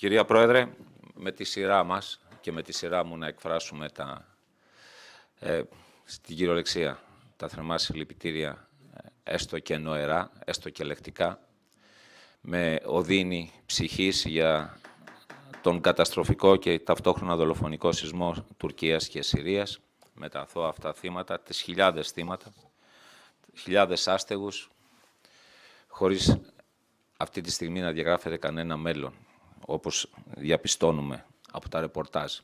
Κυρία Πρόεδρε, με τη σειρά μας και με τη σειρά μου να εκφράσουμε τα, ε, στην κυριολεξία τα θερμά συλληπιτήρια, ε, έστω και νοερά, έστω και λεκτικά, με οδύνη ψυχής για τον καταστροφικό και ταυτόχρονα δολοφονικό σεισμό Τουρκίας και Συρίας, με τα αθώα αυτά θύματα, τις χιλιάδες θύματα, χιλιάδες άστεγους, χωρίς αυτή τη στιγμή να διαγράφεται κανένα μέλλον όπως διαπιστώνουμε από τα ρεπορτάζ.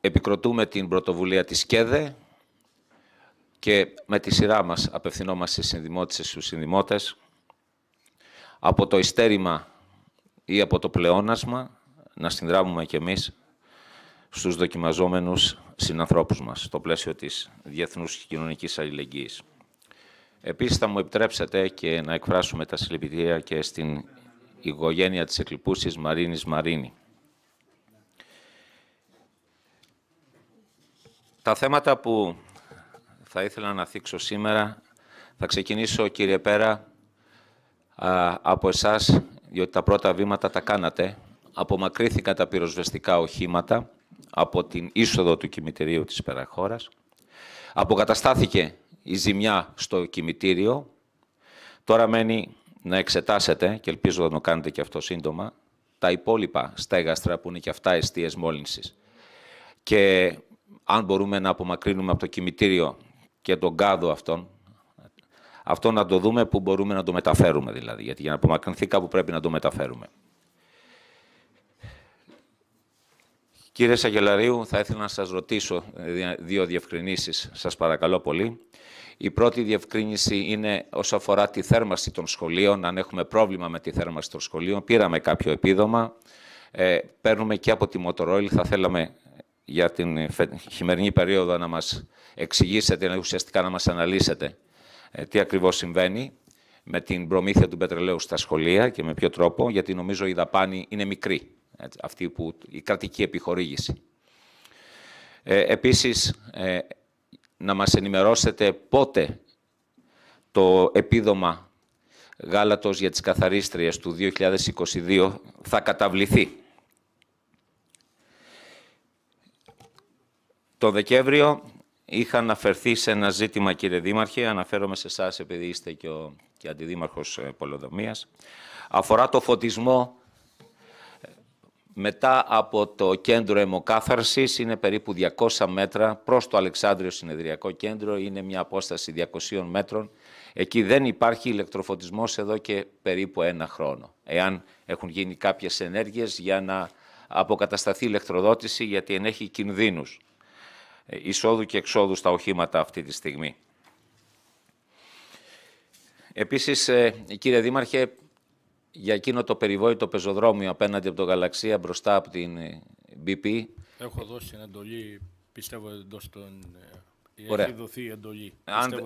Επικροτούμε την πρωτοβουλία της ΚΕΔΕ και με τη σειρά μας απευθυνόμαστε στις και στους συνδημότες από το υστέρημα ή από το πλεόνασμα να συνδράμουμε κι εμείς στους δοκιμαζόμενους συνανθρώπους μας στο πλαίσιο της διεθνούς και κοινωνικής αλληλεγγύης. Επίσης θα μου επιτρέψετε και να εκφράσουμε τα συλληπιτήρια και στην οικογένεια της εκλειπούσης Μαρίνης Μαρίνη. Τα θέματα που θα ήθελα να θίξω σήμερα θα ξεκινήσω, κύριε Πέρα, από εσάς, διότι τα πρώτα βήματα τα κάνατε. Απομακρύθηκαν τα πυροσβεστικά οχήματα από την είσοδο του κημητηρίου της Περαχώρας. Αποκαταστάθηκε η ζημιά στο κημητήριο. Τώρα μένει να εξετάσετε, και ελπίζω να το κάνετε και αυτό σύντομα, τα υπόλοιπα στέγαστρα που είναι και αυτά αιστείες μόλυνσης. Και αν μπορούμε να απομακρύνουμε από το κημητήριο και τον κάδο αυτόν, αυτό να το δούμε που μπορούμε να το μεταφέρουμε δηλαδή, γιατί για να απομακρυνθεί κάπου πρέπει να το μεταφέρουμε. Κύριε Σαγελαρίου, θα ήθελα να σας ρωτήσω ε, δύο διευκρινήσεις, σας παρακαλώ πολύ. Η πρώτη διευκρίνηση είναι όσο αφορά τη θέρμαση των σχολείων. Αν έχουμε πρόβλημα με τη θέρμαση των σχολείων, πήραμε κάποιο επίδομα. Ε, παίρνουμε και από τη Μοτορόιλ Θα θέλαμε για την χειμερινή περίοδο να μας εξηγήσετε, να ουσιαστικά να μας αναλύσετε ε, τι ακριβώς συμβαίνει με την προμήθεια του πετρελαίου στα σχολεία και με ποιο τρόπο, γιατί νομίζω η δαπάνη είναι μικρή, αυτή που, η κρατική επιχορήγηση. Ε, επίσης, ε, να μας ενημερώσετε πότε το επίδομα γάλατος για τις καθαρίστριες του 2022 θα καταβληθεί. Το Δεκέμβριο είχα αναφερθεί σε ένα ζήτημα, κύριε Δήμαρχε, αναφέρομαι σε εσάς επειδή είστε και ο και αντιδήμαρχος ε, Πολοδομίας, αφορά το φωτισμό μετά από το κέντρο αιμοκάθαρσης είναι περίπου 200 μέτρα προς το Αλεξάνδριο Συνεδριακό Κέντρο. Είναι μια απόσταση 200 μέτρων. Εκεί δεν υπάρχει ηλεκτροφωτισμός εδώ και περίπου ένα χρόνο. Εάν έχουν γίνει κάποιες ενέργειες για να αποκατασταθεί ηλεκτροδότηση γιατί ενέχει κινδύνους ε, εισόδου και εξόδου στα οχήματα αυτή τη στιγμή. Επίσης, ε, κύριε Δήμαρχε, για εκείνο το περιβόητο πεζοδρόμιο απέναντι από το Γαλαξία μπροστά από την BP. Έχω δώσει εντολή, πιστεύω, εντός των ε, Ωραία. Έχει δοθεί εντολή. Εάν,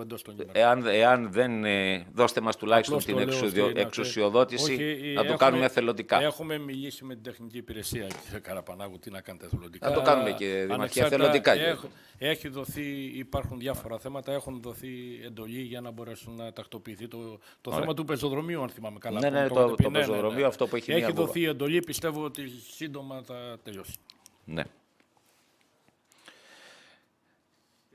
εάν, εάν δεν ε, δώστε μας τουλάχιστον Απλώς την το εξουδιο, εξουσιοδότηση Όχι, να το έχουμε, κάνουμε εθελοντικά. Έχουμε μιλήσει με την τεχνική υπηρεσία και Καραπανάγου τι να κάνετε εθελοντικά. Να το κάνουμε και δημαρχία εθελοντικά. Έχ, έχει δοθεί, υπάρχουν διάφορα θέματα, έχουν δοθεί εντολή για να μπορέσουν να τακτοποιηθεί το, το θέμα του πεζοδρομίου αν θυμάμαι καλά. Ναι, ναι, το, ναι, ναι, ναι. πεζοδρομίο αυτό που έχει Έχει δοθεί εντολή, πιστεύω ότι σύντομα θα τελειώσει. Ναι.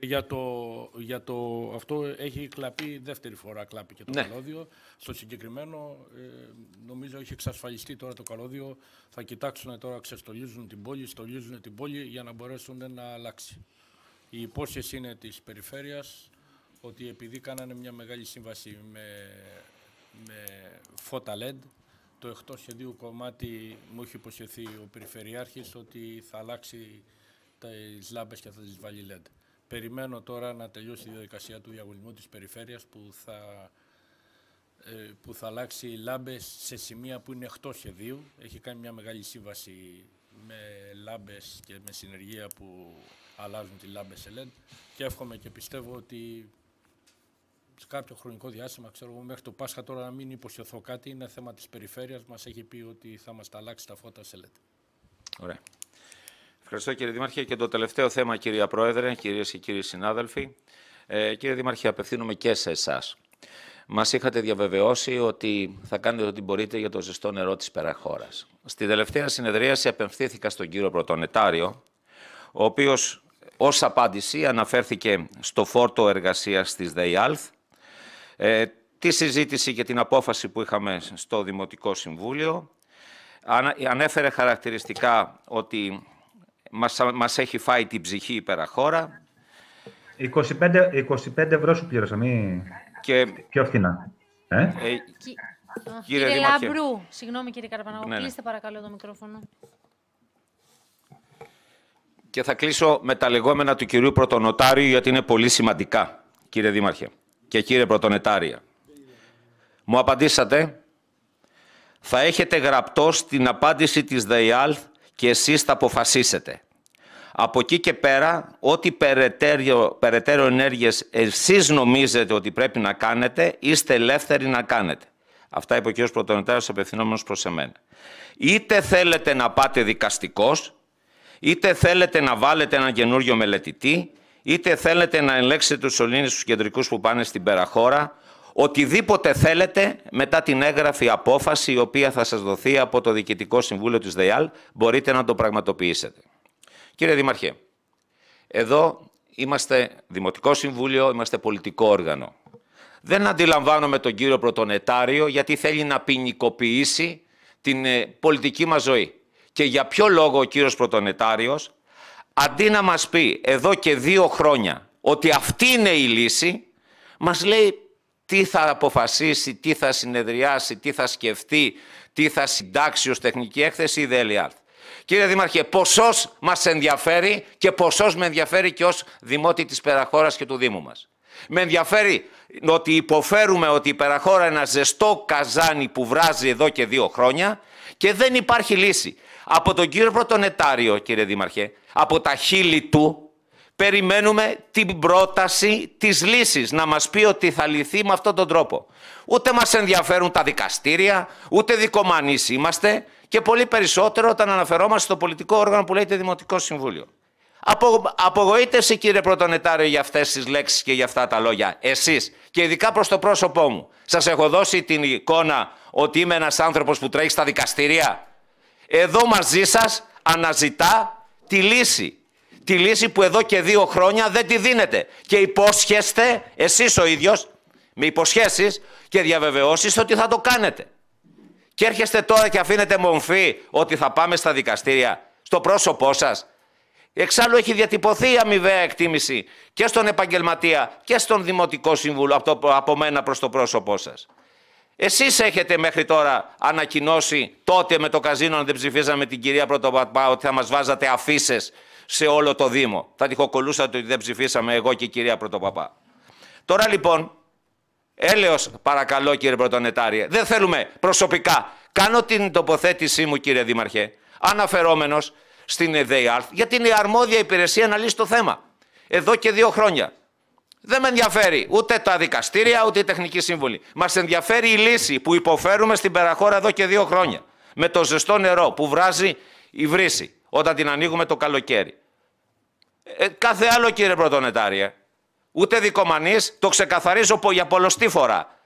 Για το, για το αυτό έχει κλαπεί δεύτερη φορά κλάπει και το ναι. καλώδιο. Στο συγκεκριμένο ε, νομίζω έχει εξασφαλιστεί τώρα το καλώδιο. Θα κοιτάξουν τώρα, ξεστολίζουν την πόλη, στολίζουν την πόλη για να μπορέσουν να αλλάξει. Η υπόσχεση είναι της περιφέρειας ότι επειδή κάνανε μια μεγάλη σύμβαση με, με φώτα LED, το εκτός σχεδίου κομμάτι μου έχει υποσχεθεί ο Περιφερειάρχης ότι θα αλλάξει τις λάμπες και θα τις βάλει LED. Περιμένω τώρα να τελειώσει η διαδικασία του διαγωνισμού της περιφέρειας που θα, ε, που θα αλλάξει οι σε σημεία που είναι εκτός σχεδίου. Έχει κάνει μια μεγάλη σύμβαση με λάμπες και με συνεργεία που αλλάζουν τη λάμπε σε LED και εύχομαι και πιστεύω ότι σε κάποιο χρονικό διάστημα, ξέρω εγώ, μέχρι το Πάσχα τώρα να μην υποσχεθώ κάτι, είναι θέμα της περιφέρειας, μας έχει πει ότι θα μας τα αλλάξει τα φώτα σε LED. Ωραία. Ευχαριστώ κύριε Δημάρχε. Και το τελευταίο θέμα, κυρία Πρόεδρε, κυρίες και κύριοι συνάδελφοι. Ε, κύριε Δημάρχε, απευθύνομαι και σε εσάς. Μας είχατε διαβεβαιώσει ότι θα κάνετε ό,τι μπορείτε για το ζεστό νερό της περαχώρας. Στη τελευταία συνεδρίαση απευθύνθηκα στον κύριο Πρωτονετάριο, ο οποίος ως απάντηση αναφέρθηκε στο φόρτο εργασίας της ΔΕΙΑΛΘ, ε, τη συζήτηση και την απόφαση που είχαμε στο Δημοτικό Συμβούλιο. Ανέφερε χαρακτηριστικά ότι μας, έχει φάει την ψυχή υπεραχώρα. 25, 25 ευρώ σου πλήρωσα, Και... Πιο φθηνά. Ε? ε Κύριε, κύριε Λαμπρού, συγγνώμη κύριε Καρπανάγου, ναι, ναι, κλείστε παρακαλώ το μικρόφωνο. Και θα κλείσω με τα λεγόμενα του κυρίου Πρωτονοτάριου, γιατί είναι πολύ σημαντικά, κύριε Δήμαρχε και κύριε Πρωτονετάρια. Μου απαντήσατε, θα έχετε γραπτό στην απάντηση της ΔΕΙΑΛΘ και εσείς θα αποφασίσετε. Από εκεί και πέρα, ό,τι περαιτέρω, περαιτέρω ενέργειες εσείς νομίζετε ότι πρέπει να κάνετε, είστε ελεύθεροι να κάνετε. Αυτά είπε ο κ. Πρωτονετάριος απευθυνόμενος προς εμένα. Είτε θέλετε να πάτε δικαστικός, είτε θέλετε να βάλετε έναν καινούριο μελετητή, είτε θέλετε να ελέγξετε τους Ελλήνες τους κεντρικούς που πάνε στην Περαχώρα, οτιδήποτε θέλετε μετά την έγγραφη απόφαση η οποία θα σας δοθεί από το Διοικητικό Συμβούλιο της ΔΕΙΑΛ μπορείτε να το πραγματοποιήσετε. Κύριε Δημαρχέ, εδώ είμαστε Δημοτικό Συμβούλιο, είμαστε πολιτικό όργανο. Δεν αντιλαμβάνομαι τον κύριο Πρωτονετάριο γιατί θέλει να ποινικοποιήσει την ε, πολιτική μας ζωή. Και για ποιο λόγο ο κύριος Πρωτονετάριος, αντί να μας πει εδώ και δύο χρόνια ότι αυτή είναι η λύση, μας λέει τι θα αποφασίσει, τι θα συνεδριάσει, τι θα σκεφτεί, τι θα συντάξει ως τεχνική έκθεση η ΔΕΛΙΑΤ. Κύριε Δήμαρχε, ποσός μας ενδιαφέρει και ποσός με ενδιαφέρει και ως Δημότη της Περαχώρας και του Δήμου μας. Με ενδιαφέρει ότι υποφέρουμε ότι η Περαχώρα είναι ένα ζεστό καζάνι που βράζει εδώ και δύο χρόνια και δεν υπάρχει λύση. Από τον κύριο Πρωτονετάριο, κύριε Δήμαρχε, από τα χείλη του, περιμένουμε την πρόταση της λύσης να μας πει ότι θα λυθεί με αυτόν τον τρόπο. Ούτε μας ενδιαφέρουν τα δικαστήρια, ούτε δικομανείς είμαστε και πολύ περισσότερο όταν αναφερόμαστε στο πολιτικό όργανο που λέγεται Δημοτικό Συμβούλιο. Απο, απογοήτευση κύριε Πρωτονετάριο για αυτές τις λέξεις και για αυτά τα λόγια. Εσείς και ειδικά προς το πρόσωπό μου. Σας έχω δώσει την εικόνα ότι είμαι ένας άνθρωπος που τρέχει στα δικαστηρία. Εδώ μαζί σας αναζητά τη λύση τη λύση που εδώ και δύο χρόνια δεν τη δίνετε. Και υπόσχεστε εσείς ο ίδιος με υποσχέσεις και διαβεβαιώσεις ότι θα το κάνετε. Και έρχεστε τώρα και αφήνετε μομφή ότι θα πάμε στα δικαστήρια, στο πρόσωπό σας. Εξάλλου έχει διατυπωθεί η αμοιβαία εκτίμηση και στον επαγγελματία και στον δημοτικό σύμβουλο από, το, μένα προς το πρόσωπό σας. Εσείς έχετε μέχρι τώρα ανακοινώσει τότε με το καζίνο αν δεν ψηφίζαμε την κυρία Πρωτοπαπά ότι θα μας βάζατε αφήσεις σε όλο το Δήμο. Θα τυχοκολούσατε ότι δεν ψηφίσαμε εγώ και η κυρία Πρωτοπαπά. Τώρα λοιπόν, έλεος παρακαλώ κύριε Πρωτονετάριε, δεν θέλουμε προσωπικά. Κάνω την τοποθέτησή μου κύριε Δήμαρχε, αναφερόμενος στην ΕΔΕΙΑΡΘ, γιατί είναι η αρμόδια υπηρεσία να λύσει το θέμα. Εδώ και δύο χρόνια. Δεν με ενδιαφέρει ούτε τα δικαστήρια ούτε η τεχνική σύμβολη. Μας ενδιαφέρει η λύση που υποφέρουμε στην περαχώρα εδώ και δύο χρόνια. Με το ζεστό νερό που βράζει η βρύση όταν την ανοίγουμε το καλοκαίρι. Ε, κάθε άλλο κύριε Πρωτονετάριε. Ούτε δικομανής, το ξεκαθαρίζω για πολλωστή φορά.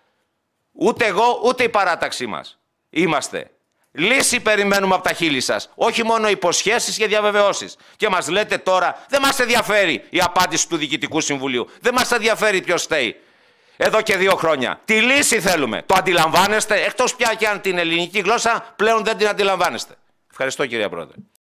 Ούτε εγώ, ούτε η παράταξή μας. Είμαστε. Λύση περιμένουμε από τα χείλη σας. Όχι μόνο υποσχέσεις και διαβεβαιώσεις. Και μας λέτε τώρα, δεν μας ενδιαφέρει η απάντηση του Διοικητικού Συμβουλίου. Δεν μας ενδιαφέρει ποιος στέει. Εδώ και δύο χρόνια. Τη λύση θέλουμε. Το αντιλαμβάνεστε, εκτός πια και αν την ελληνική γλώσσα πλέον δεν την αντιλαμβάνεστε. Ευχαριστώ, κύριε Πρόεδρε.